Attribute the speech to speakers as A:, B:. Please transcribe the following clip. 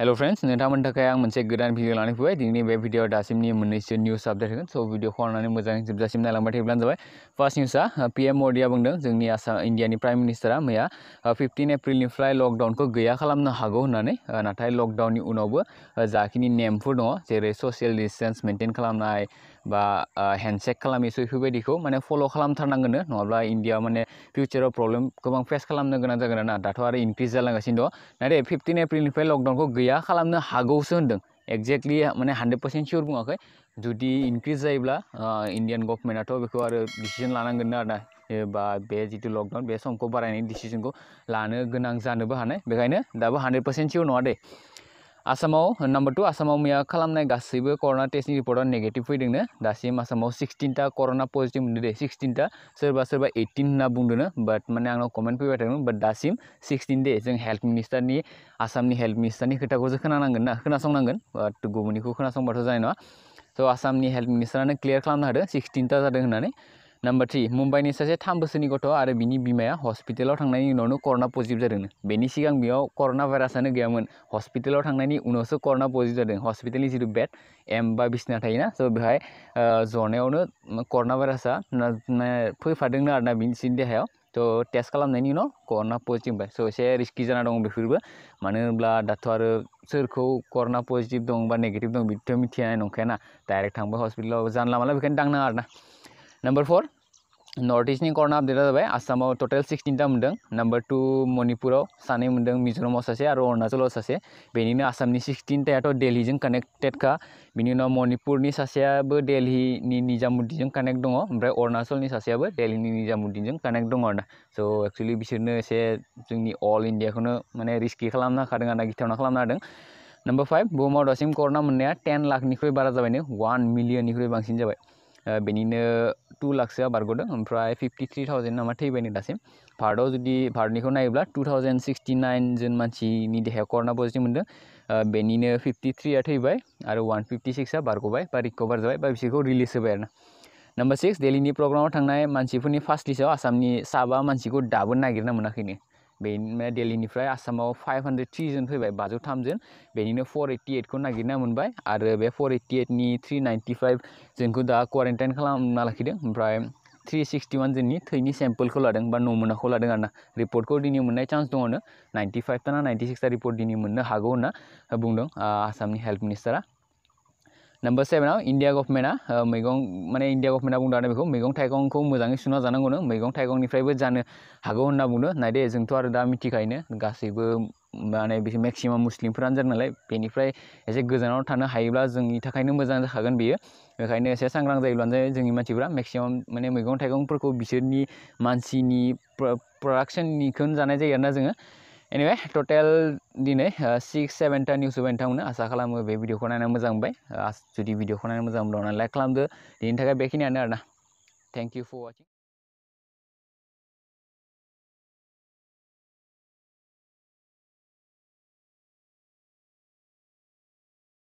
A: hello friends नोंथांमोननि थाखाय आं मोनसे गोदान भिडिअ लानानै फैबाय दिनै बे भिडिअआव दासिमनि मोननैसो निउस आपडेट होगोन तो स' भिडिअखौ आंनानै मोजाङै जोबजासिम नायलांबाय थायोब्लानो जाबाय फार्स्ट निउसआ पि एम मदिया बुंदों जोंनि आसाम इन्डियानि प्राइम मिनिस्टारा मैया फिफ्टिन एप्रिलनिफ्राय लकडाउनखौ गैया खालामनो हागौ होननानै नाथाय लकडाउननि उनावबो नेम नेमफोर दङ जेरै ससियेल डिस्टेन्स मेइन्टेन खालामनाय बा हेन्डसेक खालामि स' बेफोरबायदिखौ माने फल' खालामथारनांगोननो नङाब्ला इंडिया माने फ्यूचारों प्रब्लम गोबां फेस खालामनो गोनां जागोन आरोना दाथ' आरो इनक्रिज जालांगासिनो दं नाथाय फिफ्टिन एप्रिलनिफ्राय लकडाउनखौ गैया गैया खालामनो हागौसो एक्जेक्टलि माने हान्ड्रेड पार्सेन्ट सियर बुङाखै जुदि इनक्रीज जायोब्ला इंडियन गभर्नमेन्टआथ' बेखौ आरो डिसिजन जितु लकडाउन बे समखौ बारायनायनि डिसिजनखौ लानो गोनां जानोबो हानाय बेखायनो दाबो हान्ड्रेड पार्सेन्ट सियर नङा आसामाव नम्बर टु आसामाव मैया खालामनाय गासैबो करना टेस्टनि रिपर्टआ नेगेटिभ फैदोंनो दासिम आसामाव सिक्सटिनटा करना पजिटिभ मोनदों दे सिक्सटिनटा सोरबा सोरबा एइटिन होनना बुंदोंनो बाट माने आंनाव कमेन्ट फैबाय थादोंमोन बाट दासिम सिक्सटिन दे जों हेल्थ मिनिस्टारनि आसामनि हेल्थ मिनिस्टारनि खोथाखौसो खोनानांगोन ना खोनासंनांगोन बाट गुबुननिखौ खोनासंबाथ' जानाय नङा स' आसामनि हेल्थ मिनिस्टारानो क्लियार खालामना होदों सिक्सटिनटा जादों होननानै नम्बर थ्री मुम्बाई सासे थाम बोसोरनि गथ' और बिनि बिमाया हस्पिटेलाव थांनायनि उनावनो कर'ना पजिटिभ जादोंनो बेनि सिगां बेयाव कर'ना भाइरासानो गैयामोन हस्पिटेलाव थांनायनि उनावसो कर'ना बेड एम बा बिसिना थायोना स' बेहाय जनायावनो कर'ना भाइरासा फैफादोंनो आरोना बिनि देहायाव स' टेस्ट खालामनायनि उनाव कर'ना पजिटिभ ओमफ्राय स' जाना दं बेफोरबो मानो होनब्ला दाथ' आरो सोरखौ कर'ना पजिटिभ दं बा नेगेटिभ दं ना मिथिनाय नंखायाना डाइरेक्ट जानला माला बेखायनो दांनाङा आरोना नाम्बार नर्थ इस्टनि कर्नार आपडेटआ जाबाय आसामाव टटेल सिक्सटिनथा मोन्दों नाम्बार टु मणिपुराव सानै मोन्दों मिज'रामाव सासे आरो अरुणाचलाव सासे बेनिनो आसामनि सिक्सटिनथायाथ' दिल्लीजों कानेक्टेडखा बिनि उनाव मणिपुरनि सासेयाबो दिल्लीनि निजामुद्दिनजों कानेक्ट दङ ओमफ्राय अरुणाचलनि सासेयाबो दिल्लीनि निजामुद्दिनजों कानेक्ट दङ आरोना स' एक्सुवेलि बिसोरनो एसे जोंनि अल इन्डियाखौनो माने रिस्कि खालामना होखादों खालामना होदों नम्बर फाइव बुहुमाव दासिम कर'ना मोननाया टेन लाखनिख्रुइ बारा जाबायनो वान मिलियननिख्रुइ बांसिन जाबाय बेनिनो टु लाखसोआ बारग'दों थ्री फिफ्टिथ्रि नामा थैबायनो दासिम भारत जुदी भारतनिखौ नायोब्ला टू थावजेन्ड सिक्सटि नाइन जन मानी देहायाव कर'ना पजिटिभ मोनदों बेनिनो फिफ्टिथ्रिया थैबाय आरो वान फिफ्टि सिक्सआ बारग'बाय बा रिकभार जाबाय बा बिसोरखौ रिलिज होबाय आरो ना सिक्स दिल्लीनि प्रोग्राम थांनाय मानसिफोरनि फार्स्ट लिस्ट आसामनि साबा मानसिखौ दाबो नागिरना मोनाखैनो बेनिफ्राय दिल्लीनिफ्राय आसामाव फाइभ हान्ड्रेड थ्रिजोन फैबाय बाजौ थामजोन फोर फर एट्टि एइटखौ नागिरना मोनबाय आरो बे फर एट्टि एइटनि थ्रि नाइन्टि फाइभ जोंखौ दा क्वारेन्टाइन खालामना लाखिदों ओमफ्राय थ्रि सिक्सटि वान जोंनि थैनि सेम्पोलखौ लादों बा को लादों आरो ना रिपर्टखौ दिनै मोननाय चान्स दङनो नाइन्टि फाइभथा ना नाइन्टि सिक्सथा रिपर्ट दिनै मोननो हागौ होन्ना बुंदों हेल्थ मिनिस्टारा नम्बर सेभेनाव इंडिया गभर्नमेन्टआ मैगं माने इंडिया गभर्नमेन्टआ बुंदों आरो बेखौ मैगं थाइगंखौ मोजाङै सुना जानांगौनो मैगं थाइगंनिफ्रायबो जानो हागौ होनना बुंदों नायदे जोंथ' आरो दा मिथिखायोनो गासैबो माने बिसोर मेक्सिमाम मुस्लिमफोरानो जादों नालाय बेनिफ्राय एसे गोजानाव थानो हायोब्ला जोंनि थाखायनो मोजां जाखागोन बेयो बेखायनो एसे सांग्रां जायोब्लानो जायो जोंनि मानसिफ्रा मेक्सिमाम माने मैगं थाइगंफोरखौ बिसोरनि मानसिनि प्रडाक्शननिखौनो जानाय जायो आरोना जोङो एनीवे टोटल दिन सिक्स सेवेन टा निउस होबाय नोंथांमोनो आसा खालामो बे भिडिअखौ नायना मोजां मोनबाय जुदि भिडिअखौ नायना मोजां मोनबा लाइक खालामदो बेनि थाखाय बेखिनियानो आरो ना थेंक इउ फर वाचिं